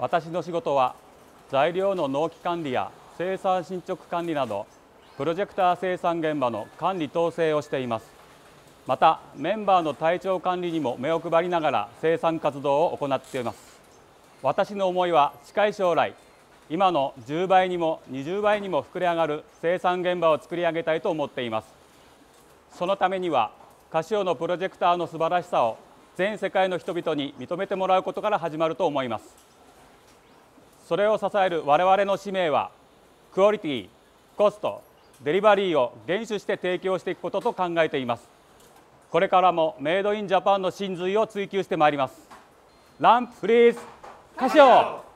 私の仕事は材料の納期管理や生産進捗管理などプロジェクター生産現場の管理統制をしていますまたメンバーの体調管理にも目を配りながら生産活動を行っています私の思いは近い将来今の10倍にも20倍にも膨れ上がる生産現場を作り上げたいと思っていますそのためにはカシオのプロジェクターの素晴らしさを全世界の人々に認めてもらうことから始まると思いますそれを支える我々の使命はクオリティコストデリバリーを厳守して提供していくことと考えていますこれからもメイドインジャパンの真髄を追求してまいりますランプリーズ歌唱